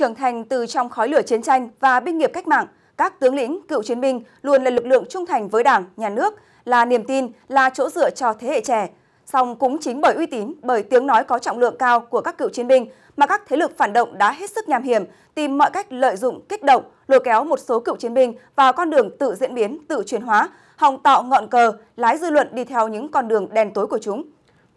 Trưởng thành từ trong khói lửa chiến tranh và binh nghiệp cách mạng, các tướng lĩnh, cựu chiến binh luôn là lực lượng trung thành với Đảng, Nhà nước, là niềm tin, là chỗ dựa cho thế hệ trẻ. Song cũng chính bởi uy tín, bởi tiếng nói có trọng lượng cao của các cựu chiến binh mà các thế lực phản động đã hết sức nham hiểm, tìm mọi cách lợi dụng, kích động, lôi kéo một số cựu chiến binh vào con đường tự diễn biến, tự chuyển hóa, hòng tạo ngọn cờ, lái dư luận đi theo những con đường đen tối của chúng.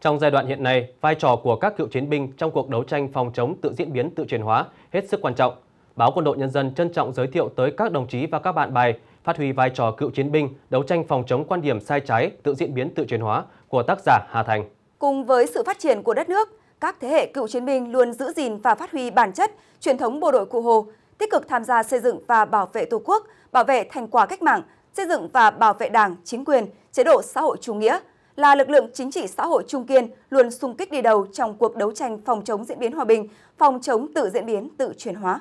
Trong giai đoạn hiện nay, vai trò của các cựu chiến binh trong cuộc đấu tranh phòng chống tự diễn biến, tự chuyển hóa hết sức quan trọng. Báo Quân đội Nhân dân trân trọng giới thiệu tới các đồng chí và các bạn bài phát huy vai trò cựu chiến binh, đấu tranh phòng chống quan điểm sai trái, tự diễn biến tự chuyển hóa của tác giả Hà Thành. Cùng với sự phát triển của đất nước, các thế hệ cựu chiến binh luôn giữ gìn và phát huy bản chất, truyền thống bộ đội cụ Hồ, tích cực tham gia xây dựng và bảo vệ Tổ quốc, bảo vệ thành quả cách mạng, xây dựng và bảo vệ Đảng, chính quyền, chế độ xã hội chủ nghĩa – là lực lượng chính trị xã hội trung kiên luôn sung kích đi đầu trong cuộc đấu tranh phòng chống diễn biến hòa bình, phòng chống tự diễn biến, tự chuyển hóa.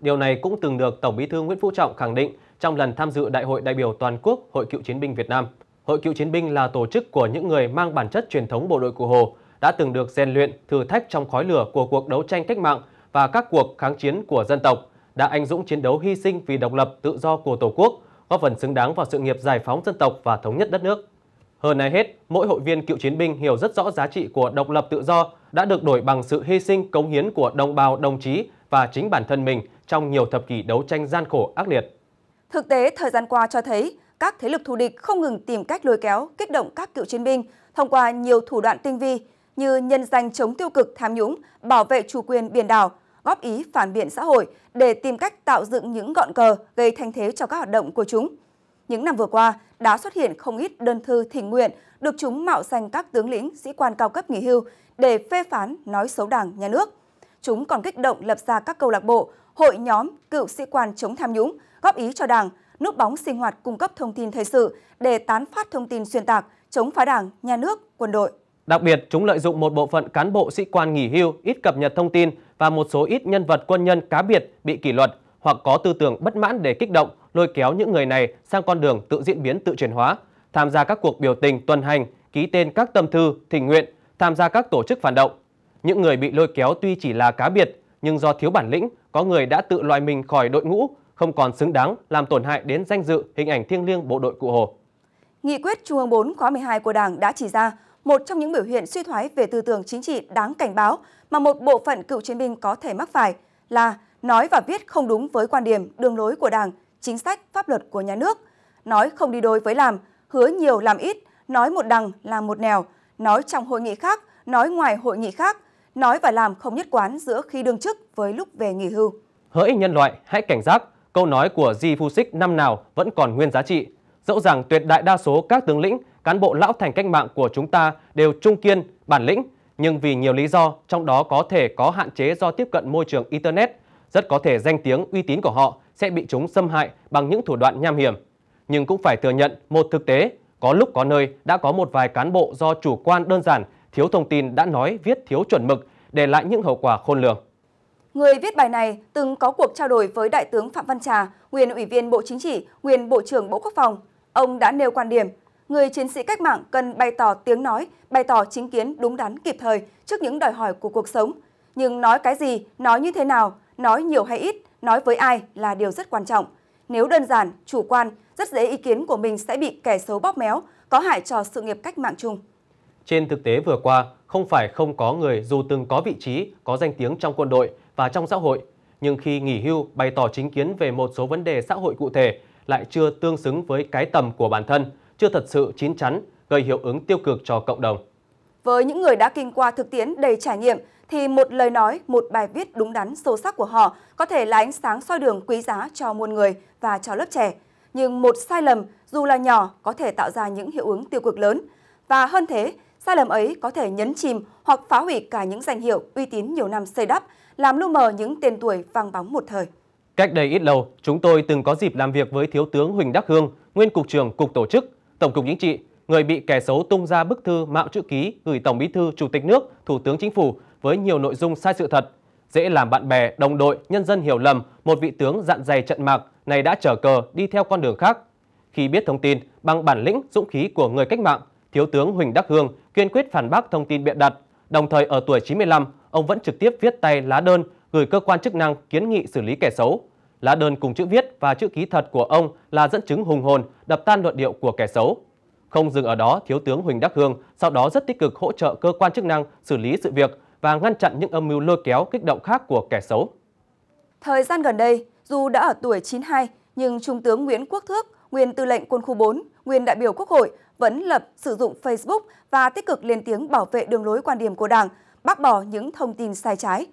Điều này cũng từng được Tổng Bí thư Nguyễn Phú Trọng khẳng định trong lần tham dự Đại hội đại biểu toàn quốc Hội Cựu chiến binh Việt Nam. Hội Cựu chiến binh là tổ chức của những người mang bản chất truyền thống bộ đội cụ Hồ, đã từng được rèn luyện, thử thách trong khói lửa của cuộc đấu tranh cách mạng và các cuộc kháng chiến của dân tộc, đã anh dũng chiến đấu hy sinh vì độc lập, tự do của Tổ quốc, góp phần xứng đáng vào sự nghiệp giải phóng dân tộc và thống nhất đất nước. Hơn ai hết, mỗi hội viên cựu chiến binh hiểu rất rõ giá trị của độc lập tự do đã được đổi bằng sự hy sinh cống hiến của đồng bào, đồng chí và chính bản thân mình trong nhiều thập kỷ đấu tranh gian khổ ác liệt. Thực tế, thời gian qua cho thấy, các thế lực thù địch không ngừng tìm cách lôi kéo, kích động các cựu chiến binh thông qua nhiều thủ đoạn tinh vi như nhân danh chống tiêu cực tham nhũng, bảo vệ chủ quyền biển đảo, góp ý phản biện xã hội để tìm cách tạo dựng những gọn cờ gây thanh thế cho các hoạt động của chúng – những năm vừa qua đã xuất hiện không ít đơn thư thỉnh nguyện được chúng mạo danh các tướng lĩnh, sĩ quan cao cấp nghỉ hưu để phê phán nói xấu đảng, nhà nước. Chúng còn kích động lập ra các câu lạc bộ, hội nhóm cựu sĩ quan chống tham nhũng, góp ý cho đảng, núp bóng sinh hoạt cung cấp thông tin thời sự để tán phát thông tin xuyên tạc, chống phá đảng, nhà nước, quân đội. Đặc biệt, chúng lợi dụng một bộ phận cán bộ sĩ quan nghỉ hưu ít cập nhật thông tin và một số ít nhân vật quân nhân cá biệt bị kỷ luật hoặc có tư tưởng bất mãn để kích động, lôi kéo những người này sang con đường tự diễn biến tự chuyển hóa, tham gia các cuộc biểu tình tuần hành, ký tên các tâm thư, thỉnh nguyện, tham gia các tổ chức phản động. Những người bị lôi kéo tuy chỉ là cá biệt, nhưng do thiếu bản lĩnh, có người đã tự loại mình khỏi đội ngũ, không còn xứng đáng làm tổn hại đến danh dự, hình ảnh thiêng liêng bộ đội Cụ Hồ. Nghị quyết Trung ương 4 khóa 12 của Đảng đã chỉ ra một trong những biểu hiện suy thoái về tư tưởng chính trị đáng cảnh báo mà một bộ phận cựu chiến binh có thể mắc phải là nói và viết không đúng với quan điểm, đường lối của Đảng, chính sách, pháp luật của nhà nước. Nói không đi đôi với làm, hứa nhiều làm ít, nói một đằng làm một nẻo, nói trong hội nghị khác, nói ngoài hội nghị khác, nói và làm không nhất quán giữa khi đương chức với lúc về nghỉ hưu. Hỡi nhân loại, hãy cảnh giác, câu nói của Di Fusik năm nào vẫn còn nguyên giá trị. Dẫu rằng tuyệt đại đa số các tướng lĩnh, cán bộ lão thành cách mạng của chúng ta đều trung kiên, bản lĩnh, nhưng vì nhiều lý do, trong đó có thể có hạn chế do tiếp cận môi trường Internet, rất có thể danh tiếng uy tín của họ sẽ bị chúng xâm hại bằng những thủ đoạn nham hiểm. Nhưng cũng phải thừa nhận một thực tế, có lúc có nơi đã có một vài cán bộ do chủ quan đơn giản, thiếu thông tin đã nói viết thiếu chuẩn mực, để lại những hậu quả khôn lường. Người viết bài này từng có cuộc trao đổi với Đại tướng Phạm Văn Trà, nguyên Ủy viên Bộ Chính trị, nguyên Bộ trưởng Bộ Quốc phòng. Ông đã nêu quan điểm, người chiến sĩ cách mạng cần bày tỏ tiếng nói, bày tỏ chính kiến đúng đắn kịp thời trước những đòi hỏi của cuộc sống. Nhưng nói cái gì, nói như thế nào, nói nhiều hay ít nói với ai là điều rất quan trọng. Nếu đơn giản, chủ quan, rất dễ ý kiến của mình sẽ bị kẻ xấu bóp méo, có hại cho sự nghiệp cách mạng chung. Trên thực tế vừa qua, không phải không có người dù từng có vị trí, có danh tiếng trong quân đội và trong xã hội, nhưng khi nghỉ hưu bày tỏ chính kiến về một số vấn đề xã hội cụ thể lại chưa tương xứng với cái tầm của bản thân, chưa thật sự chín chắn, gây hiệu ứng tiêu cực cho cộng đồng. Với những người đã kinh qua thực tiễn đầy trải nghiệm, thì một lời nói, một bài viết đúng đắn sâu sắc của họ có thể là ánh sáng soi đường quý giá cho muôn người và cho lớp trẻ. Nhưng một sai lầm, dù là nhỏ, có thể tạo ra những hiệu ứng tiêu cực lớn. Và hơn thế, sai lầm ấy có thể nhấn chìm hoặc phá hủy cả những danh hiệu uy tín nhiều năm xây đắp, làm lu mờ những tên tuổi vang bóng một thời. Cách đây ít lâu, chúng tôi từng có dịp làm việc với Thiếu tướng Huỳnh Đắc Hương, nguyên cục trưởng Cục Tổ chức, Tổng cục Chính trị, người bị kẻ xấu tung ra bức thư mạo chữ ký gửi Tổng Bí thư Chủ tịch nước, Thủ tướng Chính phủ với nhiều nội dung sai sự thật, dễ làm bạn bè, đồng đội, nhân dân hiểu lầm một vị tướng dạn dày trận mạc này đã trở cờ đi theo con đường khác. Khi biết thông tin, bằng bản lĩnh, dũng khí của người cách mạng, Thiếu tướng Huỳnh Đắc Hương kiên quyết phản bác thông tin biện đặt. Đồng thời ở tuổi 95, ông vẫn trực tiếp viết tay lá đơn gửi cơ quan chức năng kiến nghị xử lý kẻ xấu. Lá đơn cùng chữ viết và chữ ký thật của ông là dẫn chứng hùng hồn đập tan luận điệu của kẻ xấu. Không dừng ở đó, Thiếu tướng Huỳnh Đắc Hương sau đó rất tích cực hỗ trợ cơ quan chức năng xử lý sự việc và ngăn chặn những âm mưu lôi kéo kích động khác của kẻ xấu. Thời gian gần đây, dù đã ở tuổi 92, nhưng Trung tướng Nguyễn Quốc Thước, nguyên tư lệnh quân khu 4, nguyên đại biểu Quốc hội, vẫn lập sử dụng Facebook và tích cực lên tiếng bảo vệ đường lối quan điểm của Đảng, bác bỏ những thông tin sai trái.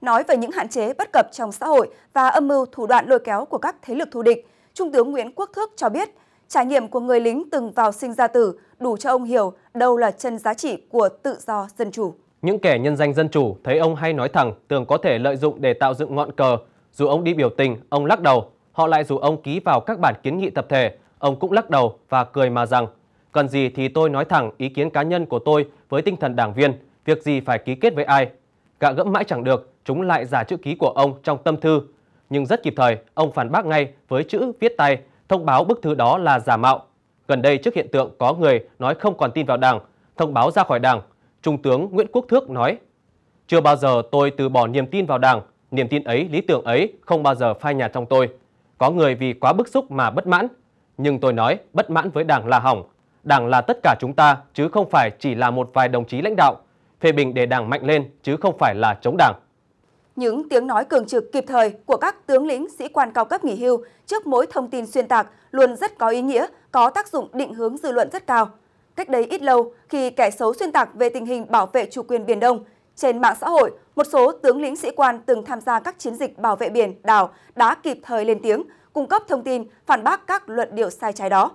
Nói về những hạn chế bất cập trong xã hội và âm mưu thủ đoạn lôi kéo của các thế lực thù địch, Trung tướng Nguyễn Quốc Thước cho biết, trải nghiệm của người lính từng vào sinh ra tử đủ cho ông hiểu đâu là chân giá trị của tự do dân chủ. Những kẻ nhân danh dân chủ thấy ông hay nói thẳng tưởng có thể lợi dụng để tạo dựng ngọn cờ. Dù ông đi biểu tình, ông lắc đầu. Họ lại dù ông ký vào các bản kiến nghị tập thể, ông cũng lắc đầu và cười mà rằng cần gì thì tôi nói thẳng ý kiến cá nhân của tôi với tinh thần đảng viên, việc gì phải ký kết với ai. Gạ gẫm mãi chẳng được, chúng lại giả chữ ký của ông trong tâm thư. Nhưng rất kịp thời, ông phản bác ngay với chữ viết tay, thông báo bức thư đó là giả mạo. Gần đây trước hiện tượng có người nói không còn tin vào đảng, thông báo ra khỏi đảng, Trung tướng Nguyễn Quốc Thước nói, Chưa bao giờ tôi từ bỏ niềm tin vào Đảng, niềm tin ấy, lý tưởng ấy không bao giờ phai nhạt trong tôi. Có người vì quá bức xúc mà bất mãn, nhưng tôi nói bất mãn với Đảng là hỏng. Đảng là tất cả chúng ta chứ không phải chỉ là một vài đồng chí lãnh đạo. Phê bình để Đảng mạnh lên chứ không phải là chống Đảng. Những tiếng nói cường trực kịp thời của các tướng lĩnh sĩ quan cao cấp nghỉ hưu trước mỗi thông tin xuyên tạc luôn rất có ý nghĩa, có tác dụng định hướng dư luận rất cao cách đây ít lâu khi kẻ xấu xuyên tạc về tình hình bảo vệ chủ quyền Biển Đông. Trên mạng xã hội, một số tướng lĩnh sĩ quan từng tham gia các chiến dịch bảo vệ biển, đảo đã kịp thời lên tiếng, cung cấp thông tin, phản bác các luận điệu sai trái đó.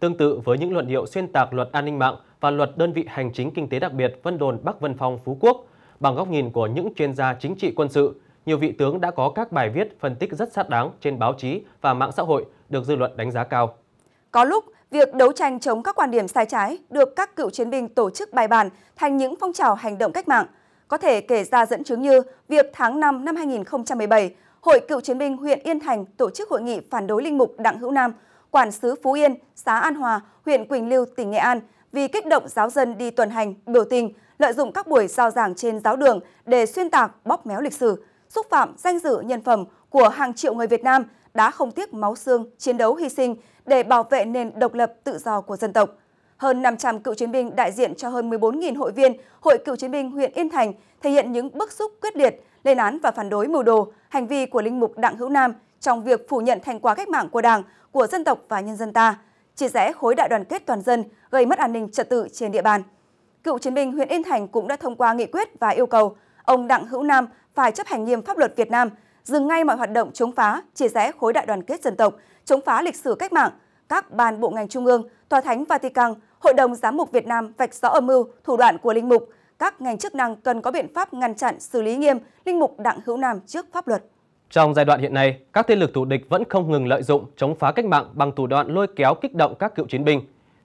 Tương tự với những luận điệu xuyên tạc luật an ninh mạng và luật đơn vị hành chính kinh tế đặc biệt Vân Đồn Bắc Vân Phong Phú Quốc, bằng góc nhìn của những chuyên gia chính trị quân sự, nhiều vị tướng đã có các bài viết phân tích rất sát đáng trên báo chí và mạng xã hội được dư luận đánh giá cao. Có lúc, Việc đấu tranh chống các quan điểm sai trái được các cựu chiến binh tổ chức bài bản thành những phong trào hành động cách mạng. Có thể kể ra dẫn chứng như việc tháng 5 năm 2017, Hội cựu chiến binh huyện Yên Thành tổ chức hội nghị phản đối linh mục Đặng Hữu Nam, quản sứ Phú Yên, xã An Hòa, huyện Quỳnh Lưu, tỉnh Nghệ An vì kích động giáo dân đi tuần hành, biểu tình, lợi dụng các buổi giao giảng trên giáo đường để xuyên tạc, bóp méo lịch sử, xúc phạm danh dự nhân phẩm của hàng triệu người Việt Nam đã không tiếc máu xương, chiến đấu hy sinh để bảo vệ nền độc lập tự do của dân tộc. Hơn 500 cựu chiến binh đại diện cho hơn 14.000 hội viên Hội cựu chiến binh huyện Yên Thành thể hiện những bức xúc quyết liệt, lên án và phản đối mưu đồ, hành vi của linh mục Đặng Hữu Nam trong việc phủ nhận thành quả cách mạng của Đảng, của dân tộc và nhân dân ta, chia rẽ khối đại đoàn kết toàn dân, gây mất an ninh trật tự trên địa bàn. Cựu chiến binh huyện Yên Thành cũng đã thông qua nghị quyết và yêu cầu ông Đặng Hữu Nam phải chấp hành nghiêm pháp luật Việt Nam – dừng ngay mọi hoạt động chống phá, chia rẽ khối đại đoàn kết dân tộc, chống phá lịch sử cách mạng, các ban bộ ngành trung ương, tòa thánh Vatican, Hội đồng giám mục Việt Nam vạch rõ âm mưu, thủ đoạn của linh mục, các ngành chức năng cần có biện pháp ngăn chặn xử lý nghiêm linh mục Đặng Hữu Nam trước pháp luật. Trong giai đoạn hiện nay, các thế lực thù địch vẫn không ngừng lợi dụng chống phá cách mạng bằng thủ đoạn lôi kéo kích động các cựu chiến binh.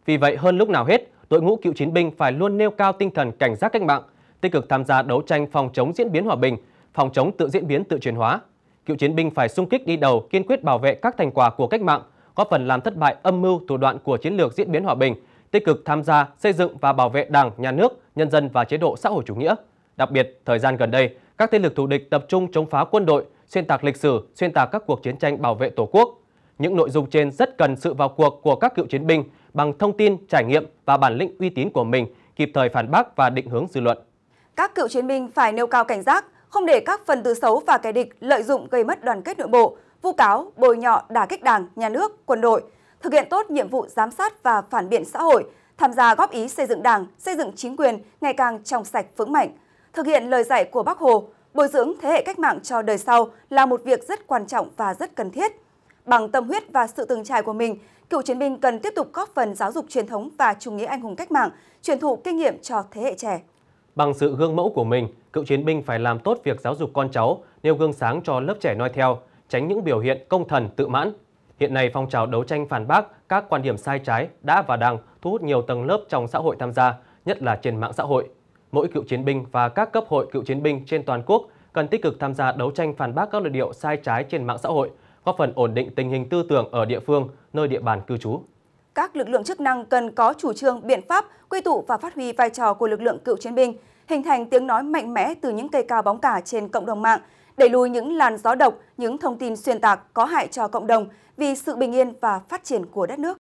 Vì vậy hơn lúc nào hết, đội ngũ cựu chiến binh phải luôn nêu cao tinh thần cảnh giác cách mạng, tích cực tham gia đấu tranh phòng chống diễn biến hòa bình, phòng chống tự diễn biến tự chuyển hóa, cựu chiến binh phải sung kích đi đầu kiên quyết bảo vệ các thành quả của cách mạng, góp phần làm thất bại âm mưu thủ đoạn của chiến lược diễn biến hòa bình, tích cực tham gia xây dựng và bảo vệ Đảng, Nhà nước, nhân dân và chế độ xã hội chủ nghĩa. Đặc biệt, thời gian gần đây, các thế lực thù địch tập trung chống phá quân đội, xuyên tạc lịch sử, xuyên tạc các cuộc chiến tranh bảo vệ Tổ quốc. Những nội dung trên rất cần sự vào cuộc của các cựu chiến binh bằng thông tin, trải nghiệm và bản lĩnh uy tín của mình, kịp thời phản bác và định hướng dư luận. Các cựu chiến binh phải nêu cao cảnh giác, không để các phần tử xấu và kẻ địch lợi dụng gây mất đoàn kết nội bộ, vu cáo, bồi nhọ đả kích Đảng, nhà nước, quân đội, thực hiện tốt nhiệm vụ giám sát và phản biện xã hội, tham gia góp ý xây dựng Đảng, xây dựng chính quyền ngày càng trong sạch vững mạnh. Thực hiện lời dạy của Bác Hồ, bồi dưỡng thế hệ cách mạng cho đời sau là một việc rất quan trọng và rất cần thiết. Bằng tâm huyết và sự từng trải của mình, cựu chiến binh cần tiếp tục góp phần giáo dục truyền thống và chủ nghĩa anh hùng cách mạng, truyền thụ kinh nghiệm cho thế hệ trẻ. Bằng sự gương mẫu của mình, cựu chiến binh phải làm tốt việc giáo dục con cháu, nêu gương sáng cho lớp trẻ noi theo, tránh những biểu hiện công thần tự mãn. Hiện nay phong trào đấu tranh phản bác các quan điểm sai trái đã và đang thu hút nhiều tầng lớp trong xã hội tham gia, nhất là trên mạng xã hội. Mỗi cựu chiến binh và các cấp hội cựu chiến binh trên toàn quốc cần tích cực tham gia đấu tranh phản bác các luận điệu sai trái trên mạng xã hội, góp phần ổn định tình hình tư tưởng ở địa phương, nơi địa bàn cư trú các lực lượng chức năng cần có chủ trương, biện pháp, quy tụ và phát huy vai trò của lực lượng cựu chiến binh, hình thành tiếng nói mạnh mẽ từ những cây cao bóng cả trên cộng đồng mạng, đẩy lùi những làn gió độc, những thông tin xuyên tạc có hại cho cộng đồng vì sự bình yên và phát triển của đất nước.